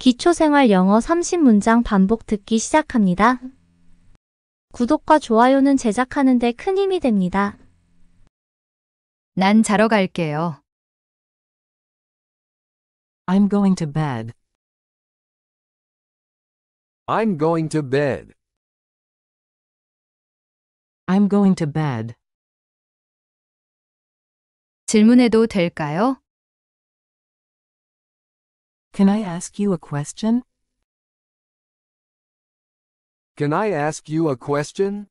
기초생활 영어 30문장 반복 듣기 시작합니다. 구독과 좋아요는 제작하는데 큰 힘이 됩니다. 난 자러 갈게요. I'm going to bed. I'm going to bed. I'm going to bed. 질문해도 될까요? Can I ask you a question? Can I ask you a question?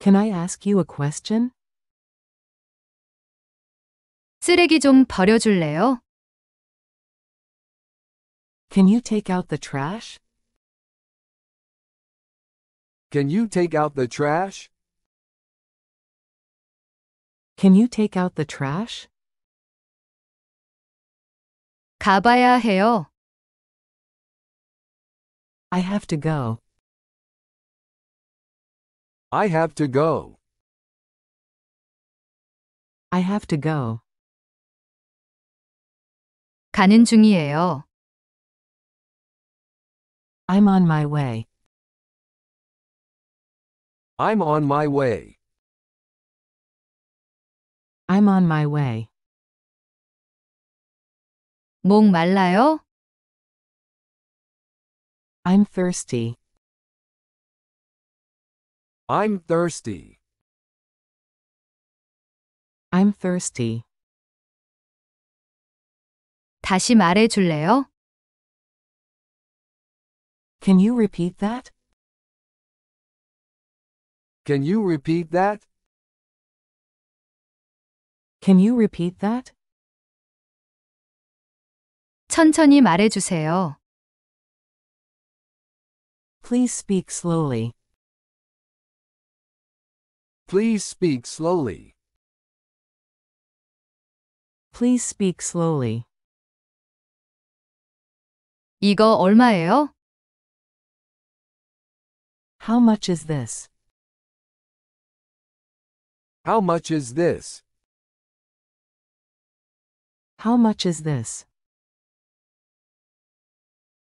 Can I ask you a question? 쓰레기 좀 버려줄래요? Can you take out the trash? Can you take out the trash? Can you take out the trash? 가봐야 해요. I have to go. I have to go. I have to go. 가는 중이에요. I'm on my way. I'm on my way. I'm on my way. 목 말라요? I'm thirsty. I'm thirsty. I'm thirsty. 다시 말해 줄래요? Can you repeat that? Can you repeat that? Can you repeat that? 천천히 말해주세요. Please speak slowly. Please speak slowly. Please speak slowly. 이거 얼마예요? How much is this? How much is this? How much is this?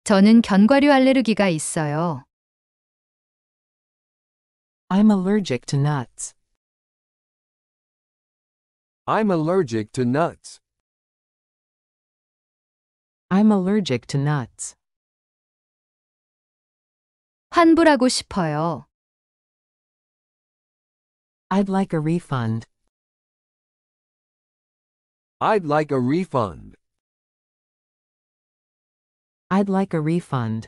저는 견과류 알레르기가 있어요. I'm allergic to nuts. I'm allergic to nuts. I'm allergic to nuts. 환불하고 싶어요. I'd like a refund. I'd like a refund. I'd like a refund.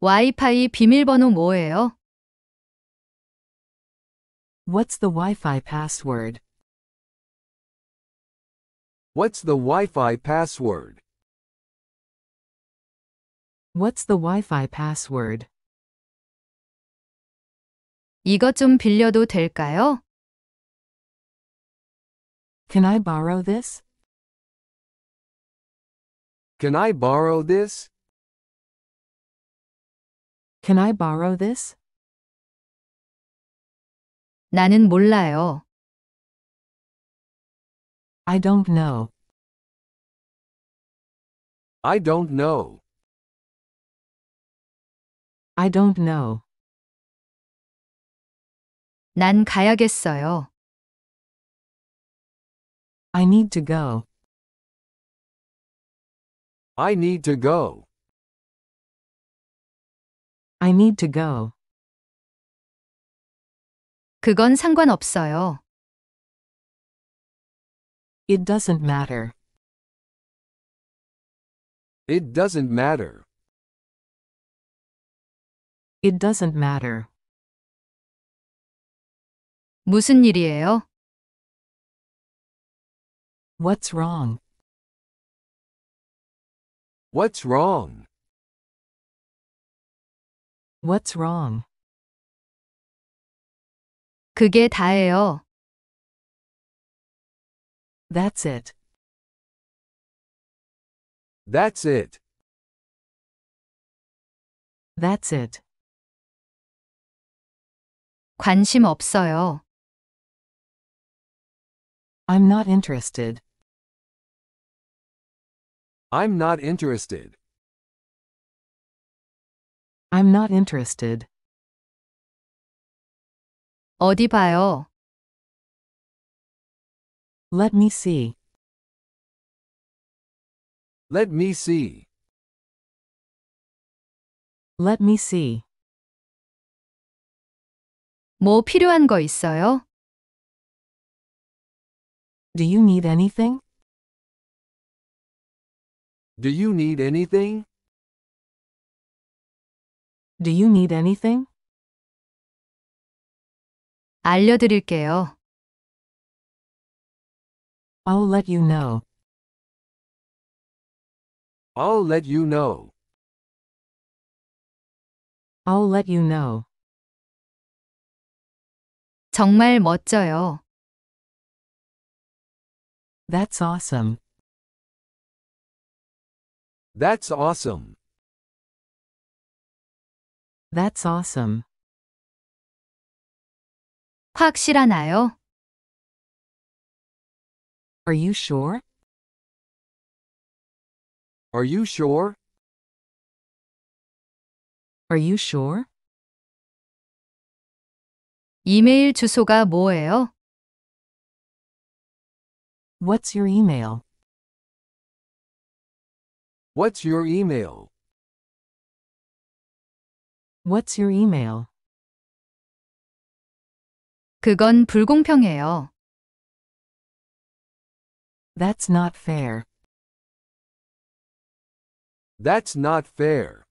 와이파이 비밀번호 뭐예요? What's the Wi-Fi password? What's the Wi-Fi password? What's the Wi-Fi password? 이것 좀 빌려도 될까요? Can I borrow this? Can I borrow this? Can I borrow this? 나는 몰라요. I don't know. I don't know. I don't know. 난 가야겠어요. I need to go. I need to go. I need to go. 그건 상관없어요. It doesn't matter. It doesn't matter. It doesn't matter. 무슨 일이에요? What's wrong? What's wrong? What's wrong? 그게 다예요. That's it. That's it. That's it. 관심 없어요. I'm not interested. I'm not interested. I'm not interested. 어디 봐요? Let me see. Let me see. Let me see. 뭐 필요한 거 있어요? Do you need anything? Do you need anything? Do you need anything? 알려드릴게요. I'll let you know. I'll let you know. I'll let you know. 정말 멋져요. That's awesome. That's awesome. That's awesome. 확실하나요? Are you sure? Are you sure? Are you sure? 이메일 주소가 뭐예요? What's your email? What's your email? What's your email? 그건 불공평해요. That's not fair. That's not fair.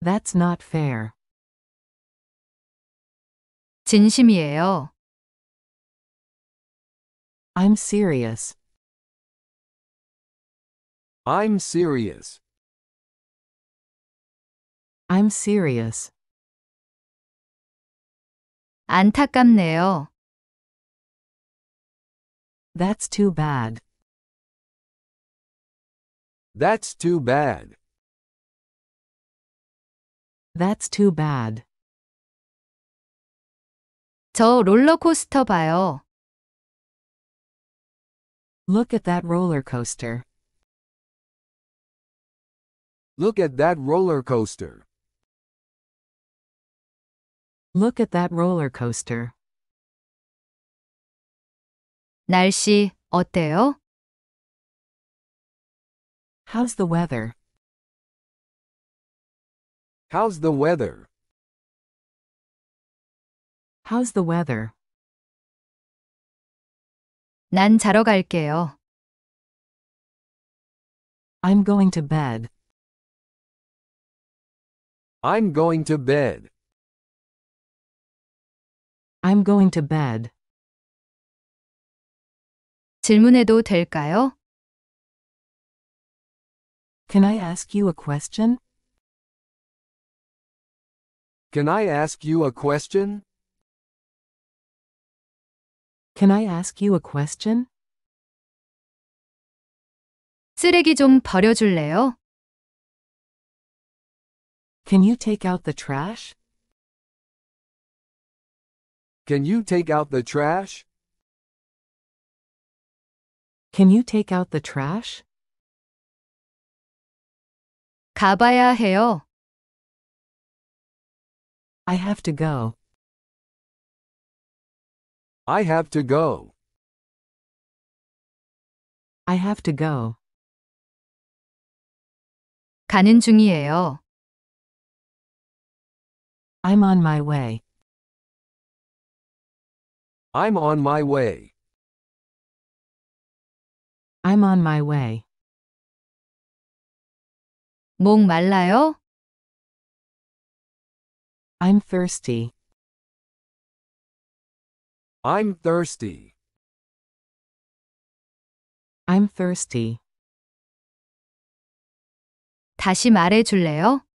That's not fair. 진심이에요. I'm serious. I'm serious. I'm serious. 안타깝네요. That's too bad. That's too bad. That's too bad. 저 롤러코스터 봐요. Look at that roller coaster. Look at that roller coaster. Look at that roller coaster. 날씨 어때요? How's the weather? How's the weather? How's the weather? 난 자러 갈게요. I'm going to bed. I'm going to bed. I'm going to bed. 질문해도 될까요? Can I ask you a question? Can I ask you a question? Can I ask you a question? 쓰레기 좀 버려줄래요? Can you take out the trash? Can you take out the trash? Can you take out the trash? 가봐야 해요. I have to go. I have to go. I have to go. 가는 중이에요. I'm on my way. I'm on my way. I'm on my way. 목 말라요? I'm thirsty. I'm thirsty. I'm thirsty. 다시 말해 줄래요?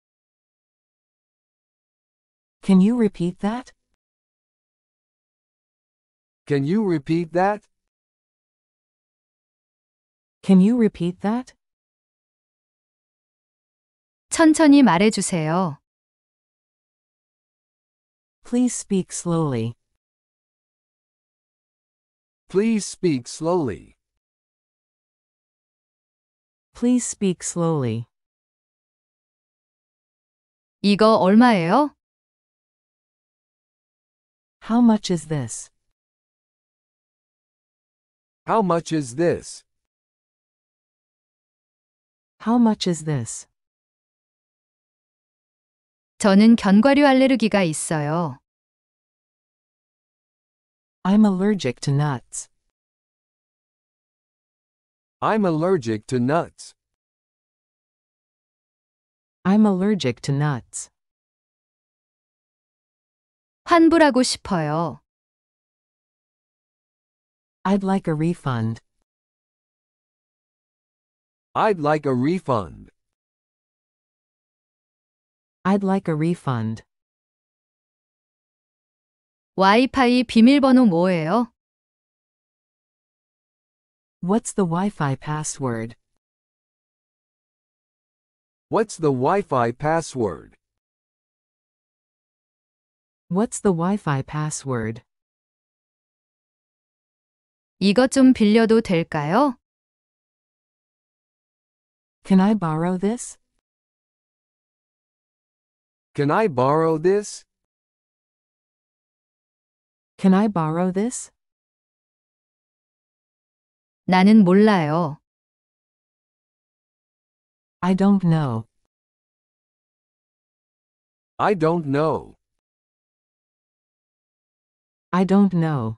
Can you repeat that? Can you repeat that? Can you repeat that? 천천히 말해 주세요. Please speak slowly. Please speak slowly. Please speak slowly. 이거 얼마예요? How much is this? How much is this? How much is this? 저는 견과류 알레르기가 있어요. I'm allergic to nuts. I'm allergic to nuts. I'm allergic to nuts. 환불하고 싶어요. I'd like a refund. I'd like a refund. I'd like a refund. 와이파이 비밀번호 뭐예요? What's the Wi-Fi password? What's the Wi-Fi password? What's the Wi-Fi password? 이것 좀 빌려도 될까요? Can I borrow this? Can I borrow this? Can I borrow this? 나는 몰라요. I don't know. I don't know. I don't know.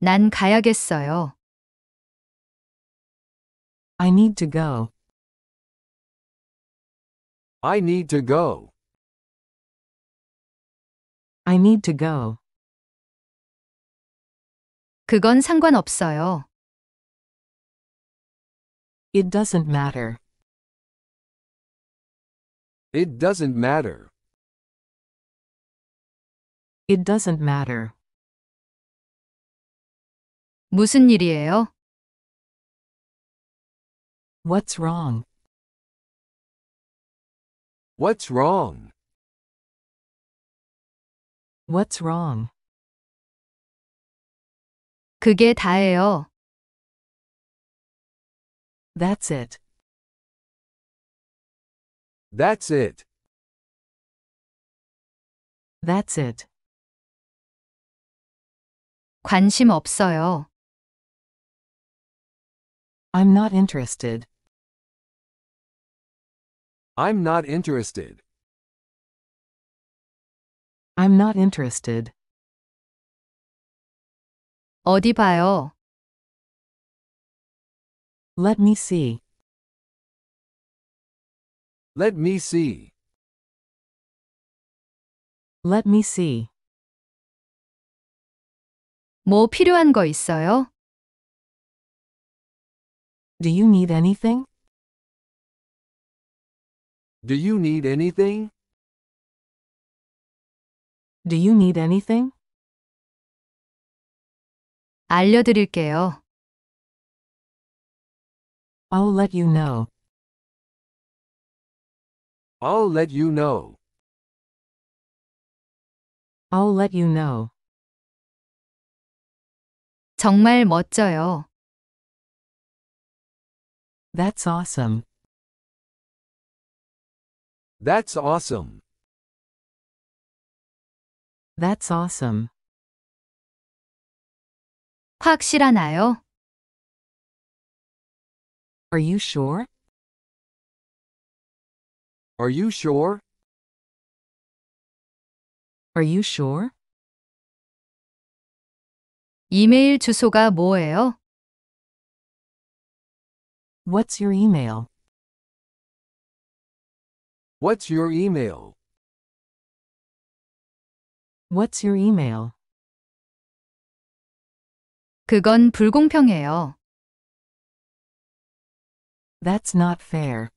난 가야겠어요. I need to go. I need to go. I need to go. 그건 상관없어요. It doesn't matter. It doesn't matter. It doesn't matter. 무슨 일이에요? What's wrong? What's wrong? What's wrong? 그게 다예요. That's it. That's it. That's it. 관심 없어요. I'm not interested. I'm not interested. I'm not interested. 어디 봐요? Let me see. Let me see. Let me see. 뭐 필요한 거 있어요? Do you need anything? Do you need anything? Do you need anything? i I'll let you know. I'll let you know. I'll let you know. 정말 멋져요. That's awesome. That's awesome. That's awesome. 확실하나요? Are you sure? Are you sure? Are you sure? 이메일 주소가 뭐예요? What's your email? What's your email? What's your email? 그건 불공평해요. That's not fair.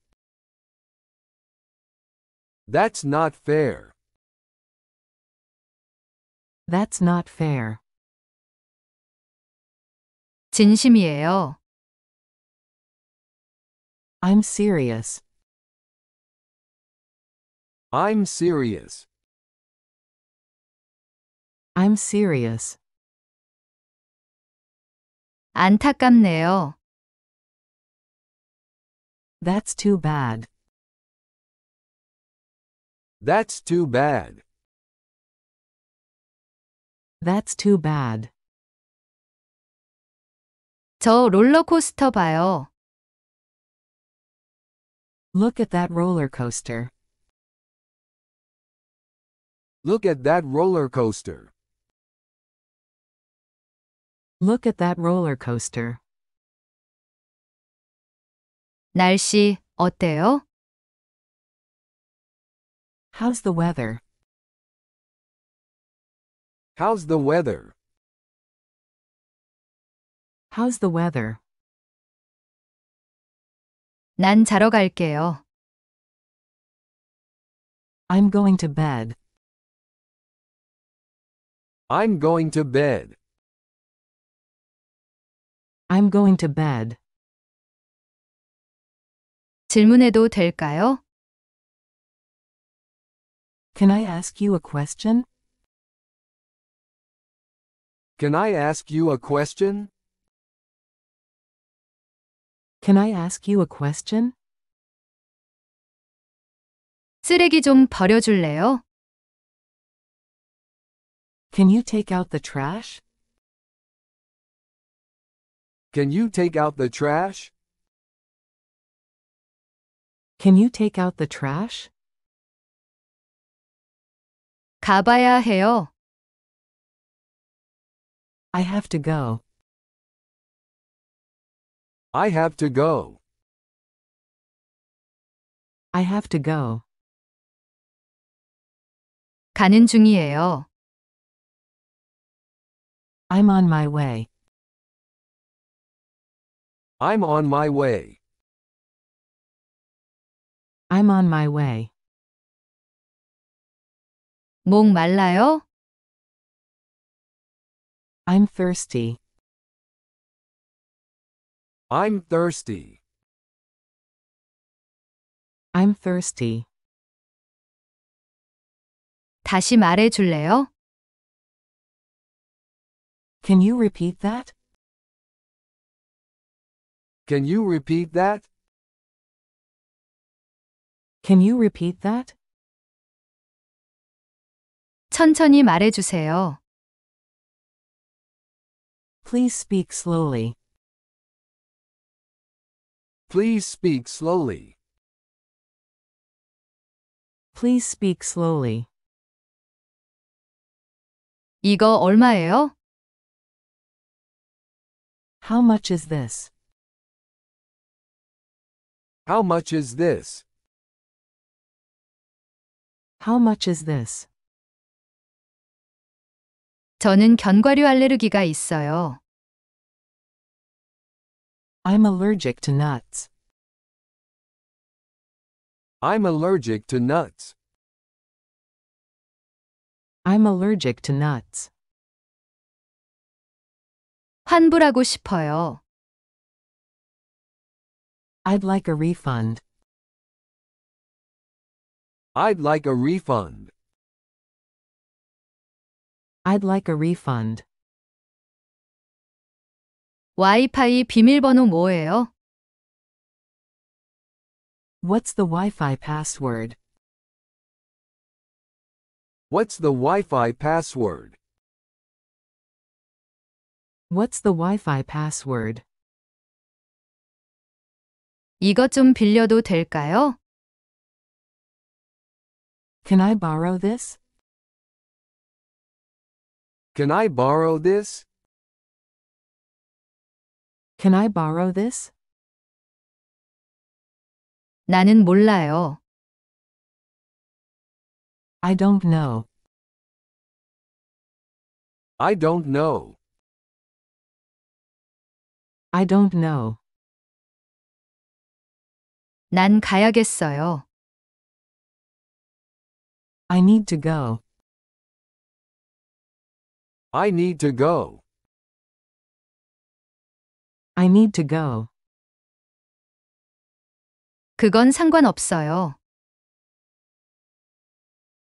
That's not fair. That's not fair. 진심이에요. I'm serious. I'm serious. I'm serious. 안타깝네요. That's too bad. That's too bad. That's too bad. 저 롤러코스터 봐요. Look at that roller coaster. Look at that roller coaster. Look at that roller coaster. 날씨 어때요? How's the weather? How's the weather? How's the weather? 난 자러 갈게요. I'm going to bed. I'm going to bed. I'm going to bed. 질문해도 될까요? Can I ask you a question? Can I ask you a question? Can I ask you a question? 쓰레기 좀 버려줄래요? Can you take out the trash? Can you take out the trash? Can you take out the trash? 가봐야 해요. I have to go. I have to go. I have to go. 가는 중이에요. I'm on my way. I'm on my way. I'm on my way. 목 말라요? I'm thirsty. I'm thirsty. I'm thirsty. 다시 말해 줄래요? Can you repeat that? Can you repeat that? Can you repeat that? 천천히 말해 주세요. Please speak slowly. Please speak slowly. Please speak slowly. 이거 얼마예요? How much is this? How much is this? How much is this? 저는 견과류 알레르기가 있어요. I'm allergic to nuts. I'm allergic to nuts. I'm allergic to nuts. 환불하고 싶어요. I'd like a refund. I'd like a refund. I'd like a refund. 와이파이 비밀번호 뭐예요? What's the Wi-Fi password? What's the Wi-Fi password? What's the Wi-Fi password? 이것 좀 빌려도 될까요? Can I borrow this? Can I borrow this? Can I borrow this? 나는 몰라요. I don't know. I don't know. I don't know. 난 가야겠어요. I need to go. I need to go. I need to go. 그건 상관없어요.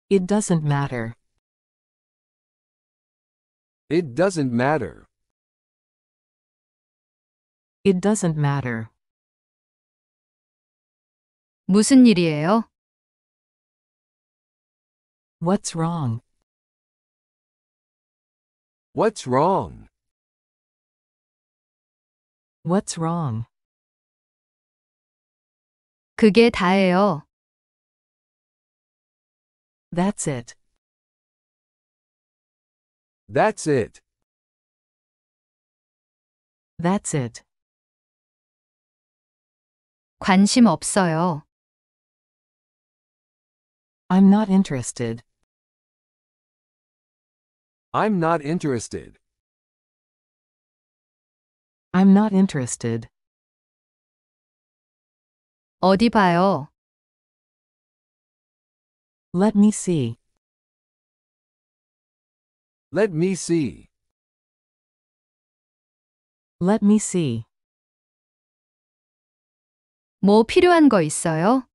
It doesn't matter. It doesn't matter. It doesn't matter. 무슨 일이에요? What's wrong? What's wrong? What's wrong? 그게 다예요. That's it. That's it. That's it. 관심 없어요. I'm not interested. I'm not interested. I'm not interested. 어디 봐요? Let me see. Let me see. Let me see. 뭐 필요한 거 있어요?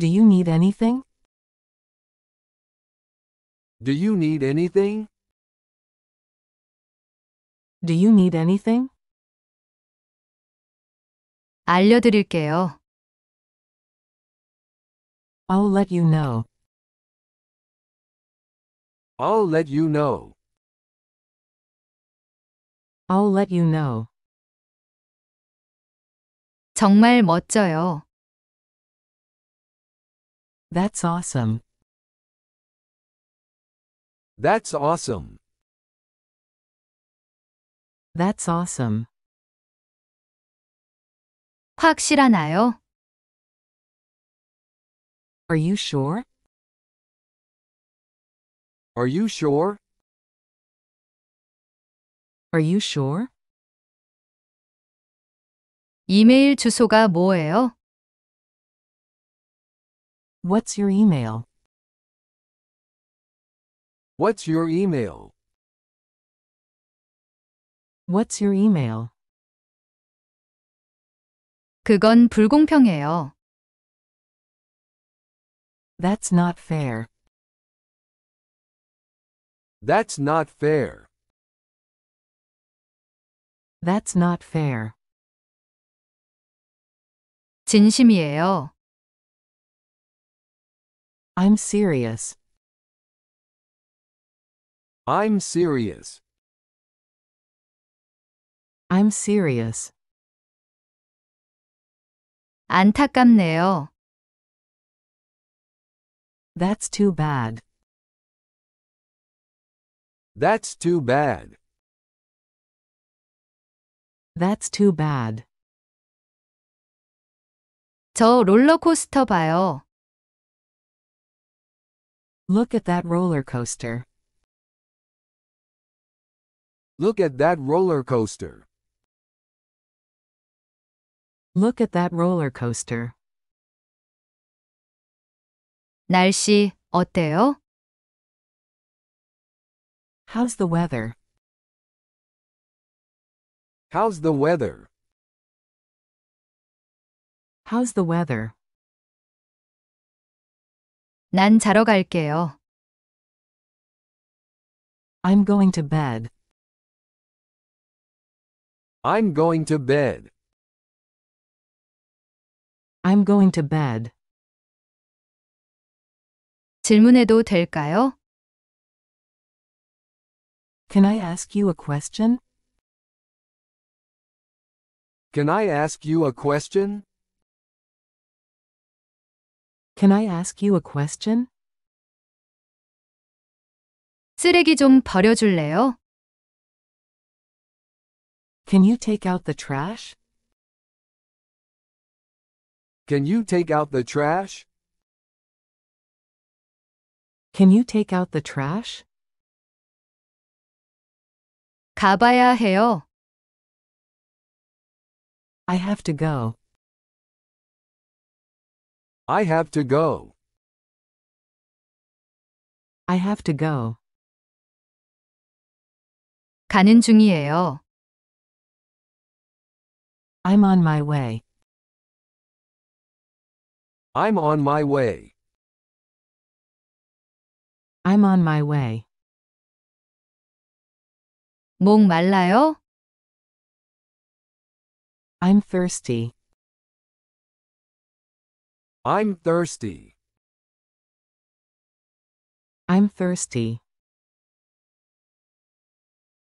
Do you need anything? Do you need anything? Do you need anything? 알려드릴게요. I'll let you know. I'll let you know. I'll let you know. 정말 멋져요. That's awesome. That's awesome. That's awesome. 확실하나요? Are you sure? Are you sure? Are you sure? 이메일 주소가 뭐예요? What's your email? What's your email? What's your email? 그건 불공평해요. That's not fair. That's not fair. That's not fair. 진심이에요. I'm serious. I'm serious. I'm serious. 안타깝네요. That's too bad. That's too bad. That's too bad. 저 롤러코스터 봐요. Look at that roller coaster. Look at that roller coaster. Look at that roller coaster. 날씨 어때요? How's the weather? How's the weather? How's the weather? 난 자러 갈게요. I'm going to bed. I'm going to bed. I'm going to bed. 질문해도 될까요? Can I ask you a question? Can I ask you a question? Can I ask you a question? 쓰레기 좀 버려줄래요? Can you take out the trash? Can you take out the trash? Can you take out the trash? 가봐야 해요. I have to go. I have to go. I have to go. 가는 중이에요. I'm on my way. I'm on my way. I'm on my way. 목 말라요? I'm thirsty. I'm thirsty. I'm thirsty.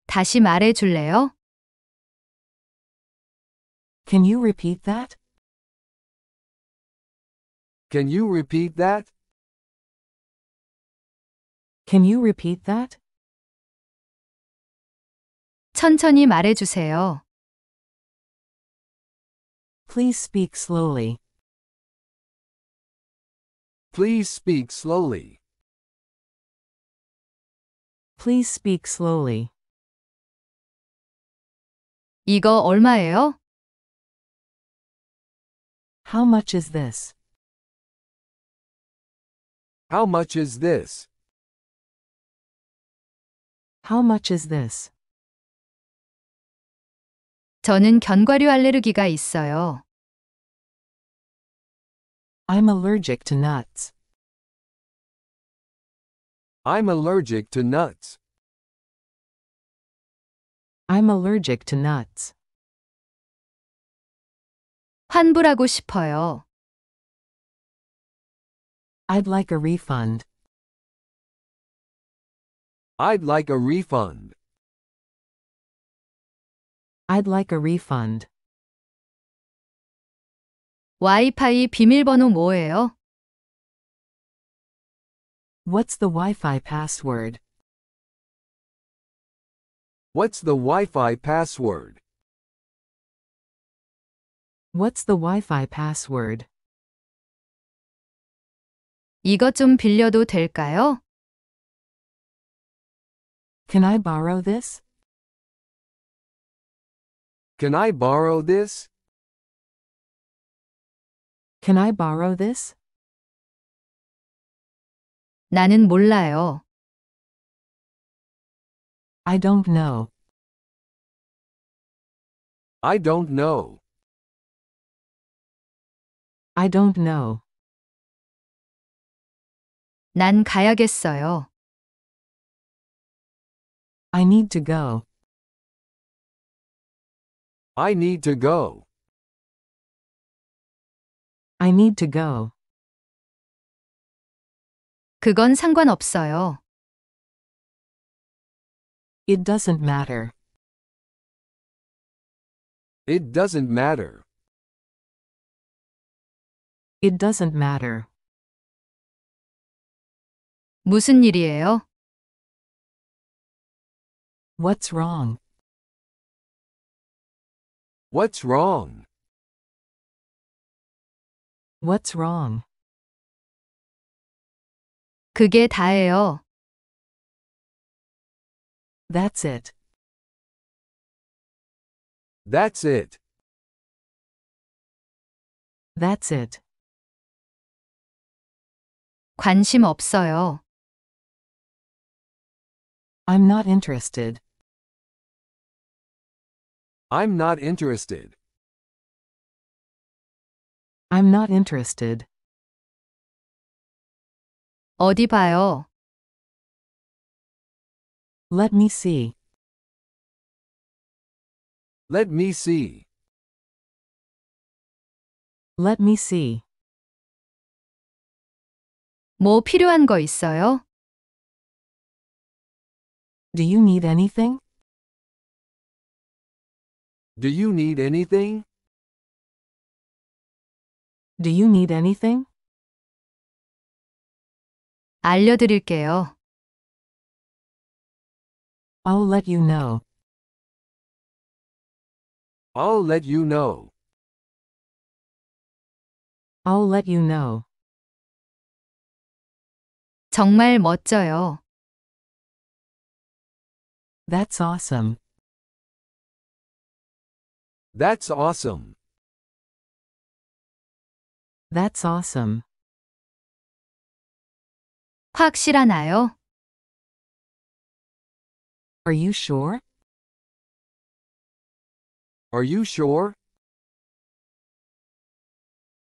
다시 말해 줄래요? Can you repeat that? Can you repeat that? Can you repeat that? 천천히 Please speak slowly. Please speak slowly. Please speak slowly. 이거 얼마예요? How much is this? How much is this? How much is this? 저는 견과류 알레르기가 있어요. I'm allergic to nuts. I'm allergic to nuts. I'm allergic to nuts. 환불하고 싶어요. I'd like a refund. I'd like a refund. I'd like a refund. 와이파이 비밀번호 뭐예요? What's the Wi-Fi password? What's the Wi-Fi password? What's the Wi-Fi password? 이것 좀 빌려도 될까요? Can I borrow this? Can I borrow this? Can I borrow this? 나는 몰라요. I don't know. I don't know. I don't know. 난 가야겠어요. I need to go. I need to go. I need to go. 그건 상관없어요. It doesn't matter. It doesn't matter. It doesn't matter. 무슨 일이에요? What's wrong? What's wrong? What's wrong? 그게 다예요. That's it. That's it. That's it. 관심 없어요. I'm not interested. I'm not interested. I'm not interested. 어디 봐요? Let me see. Let me see. Let me see. 뭐 필요한 거 있어요? Do you need anything? Do you need anything? Do you need anything? i I'll let you know. I'll let you know. I'll let you know. 정말 멋져요. That's awesome. That's awesome. That's awesome. 확실하나요? Are you sure? Are you sure?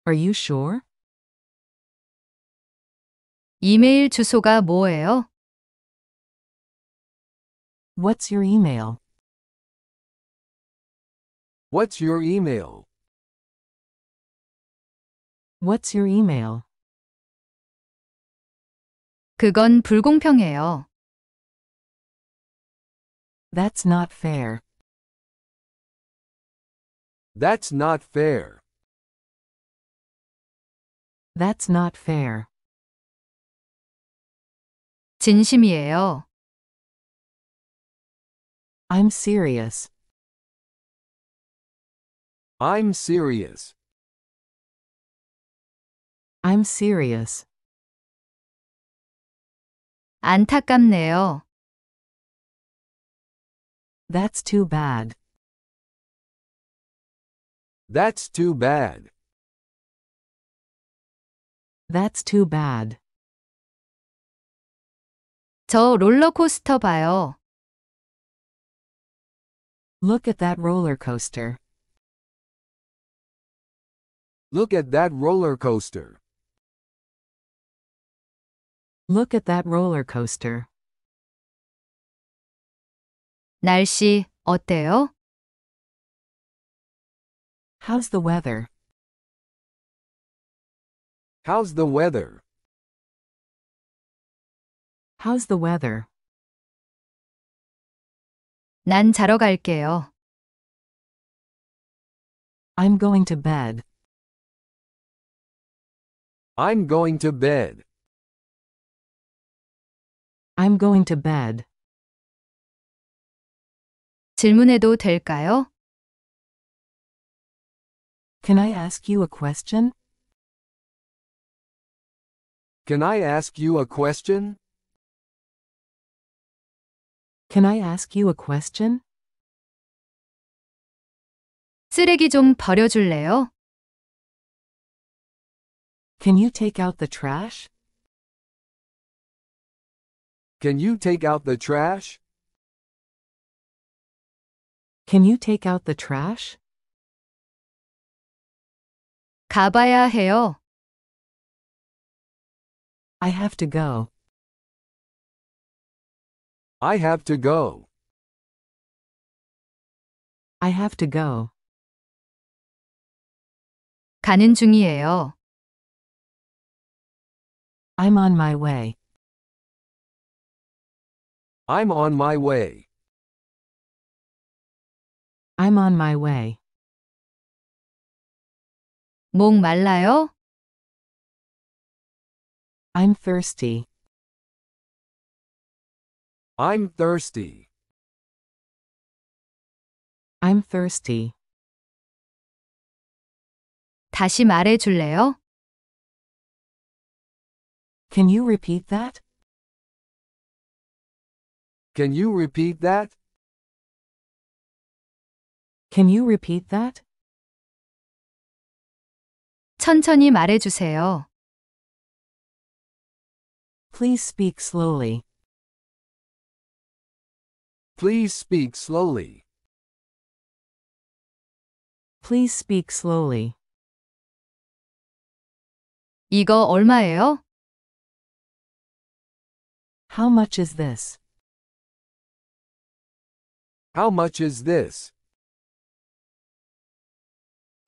Are you sure? 이메일 주소가 뭐예요? What's your email? What's your email? What's your email? 그건 불공평해요. That's not fair. That's not fair. That's not fair. 진심이에요. I'm serious. I'm serious. I'm serious. 안타깝네요. That's too bad. That's too bad. That's too bad. 저 롤러코스터 봐요. Look at that roller coaster. Look at that roller coaster. Look at that roller coaster. 날씨 어때요? How's the weather? How's the weather? How's the weather? 난 자러 갈게요. I'm going to bed. I'm going to bed. I'm going to bed. 질문해도 될까요? Can I ask you a question? Can I ask you a question? Can I ask you a question? 쓰레기 좀 버려줄래요? Can you take out the trash? Can you take out the trash? Can you take out the trash? 가봐야 해요. I have to go. I have to go. I have to go. 가는 중이에요. I'm on my way. I'm on my way. I'm on my way. 목 말라요? I'm thirsty. I'm thirsty. I'm thirsty. 다시 말해 줄래요? Can you repeat that? Can you repeat that? Can you repeat that? 천천히 말해 주세요. Please speak slowly. Please speak slowly. Please speak slowly. 이거 얼마예요? How much is this? How much is this?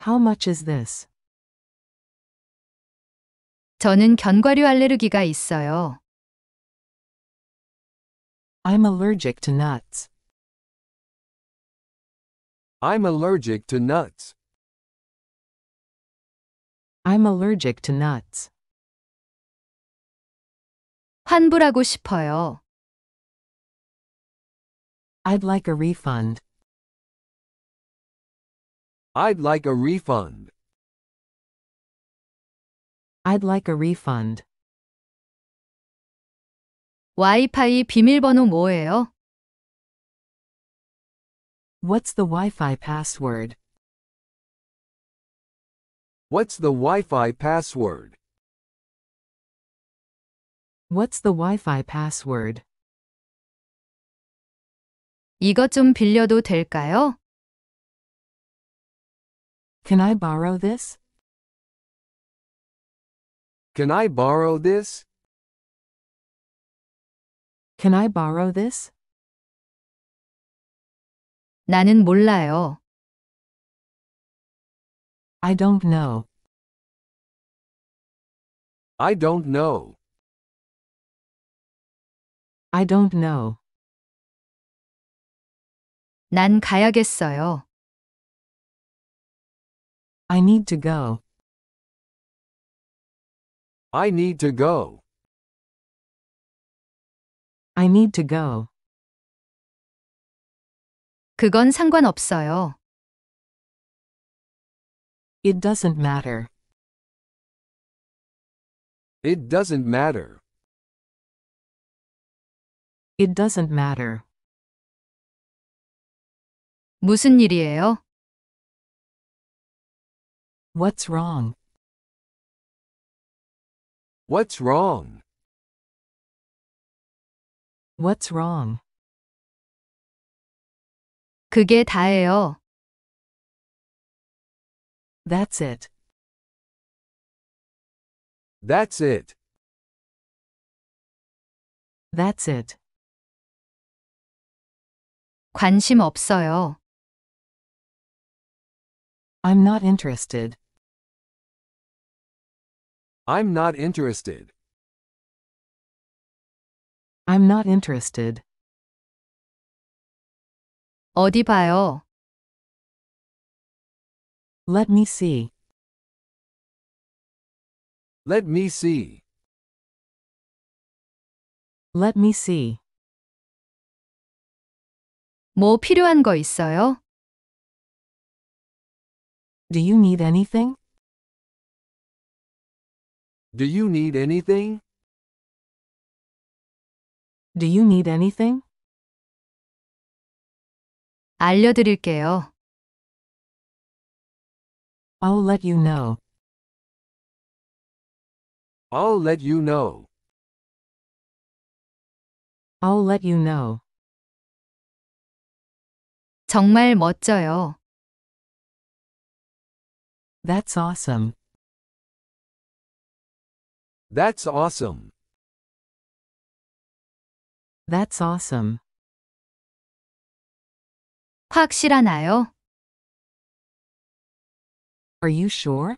How much is this? 저는 견과류 알레르기가 있어요. I'm allergic to nuts. I'm allergic to nuts. I'm allergic to nuts. 환불하고 싶어요. I'd like a refund. I'd like a refund. I'd like a refund. 와이파이 비밀번호 뭐예요? What's the Wi-Fi password? What's the Wi-Fi password? What's the Wi-Fi password? 이것 좀 빌려도 될까요? Can I borrow this? Can I borrow this? Can I borrow this? 나는 몰라요. I don't know. I don't know. I don't know. 난 가야겠어요. I need to go. I need to go. I need to go. 그건 상관없어요. It doesn't matter. It doesn't matter. It doesn't matter. 무슨 일이에요? What's wrong? What's wrong? What's wrong? 그게 다예요. That's it. That's it. That's it. 관심 없어요. I'm not interested. I'm not interested. I'm not interested. 어디 봐요? Let me see. Let me see. Let me see. 뭐 필요한 거 있어요? Do you need anything? Do you need anything? Do you need anything? 알려드릴게요. I'll let you know. I'll let you know. I'll let you know. 정말 멋져요. That's awesome. That's awesome. That's awesome. 확실하나요? Are you sure?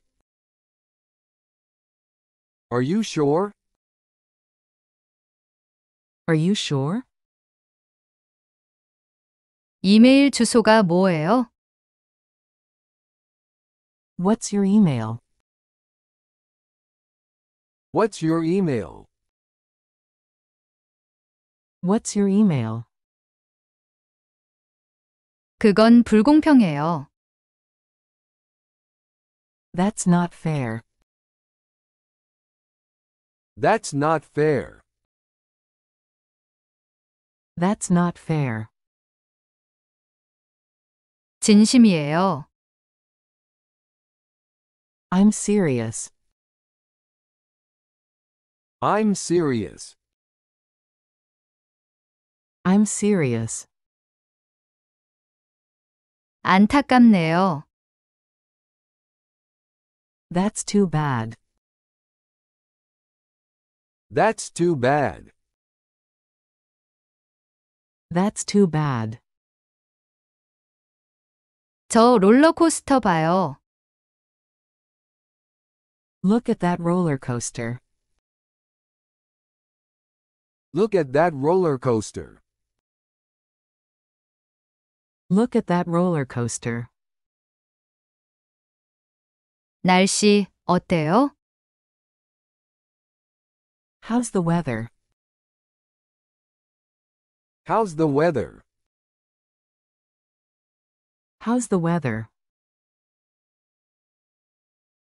Are you sure? Are you sure? 이메일 주소가 뭐예요? What's your email? What's your email? What's your email? 그건 불공평해요. That's not fair. That's not fair. That's not fair. 진심이에요. I'm serious. I'm serious. I'm serious. 안타깝네요. That's too bad. That's too bad. That's too bad. 저 롤러코스터 봐요. Look at that roller coaster. Look at that roller coaster. Look at that roller coaster. 날씨 어때요? How's the weather? How's the weather? How's the weather?